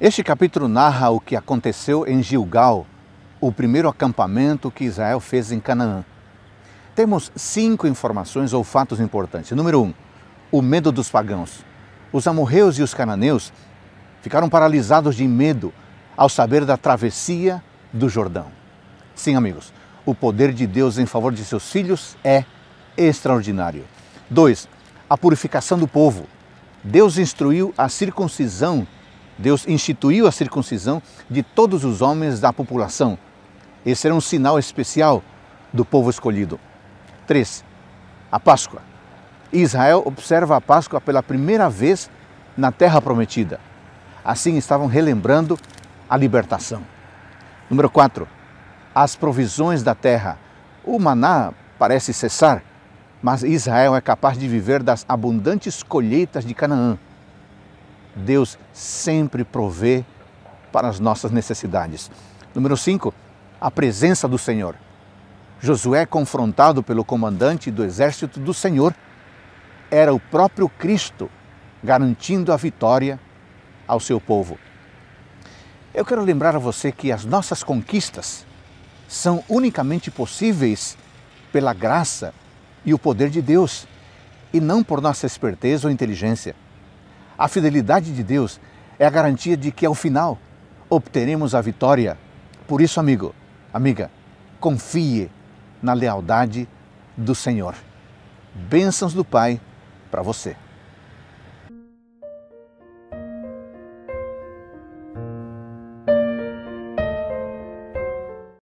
Este capítulo narra o que aconteceu em Gilgal, o primeiro acampamento que Israel fez em Canaã. Temos cinco informações ou fatos importantes. Número um, o medo dos pagãos. Os amorreus e os cananeus ficaram paralisados de medo ao saber da travessia do Jordão. Sim, amigos, o poder de Deus em favor de seus filhos é extraordinário. Dois, A purificação do povo. Deus instruiu a circuncisão Deus instituiu a circuncisão de todos os homens da população. Esse era um sinal especial do povo escolhido. 3. A Páscoa. Israel observa a Páscoa pela primeira vez na Terra Prometida. Assim estavam relembrando a libertação. Número 4. As provisões da terra. O maná parece cessar, mas Israel é capaz de viver das abundantes colheitas de Canaã. Deus sempre provê para as nossas necessidades. Número 5, a presença do Senhor. Josué, confrontado pelo comandante do exército do Senhor, era o próprio Cristo garantindo a vitória ao seu povo. Eu quero lembrar a você que as nossas conquistas são unicamente possíveis pela graça e o poder de Deus e não por nossa esperteza ou inteligência. A fidelidade de Deus é a garantia de que ao final obteremos a vitória. Por isso, amigo, amiga, confie na lealdade do Senhor. Bênçãos do Pai para você.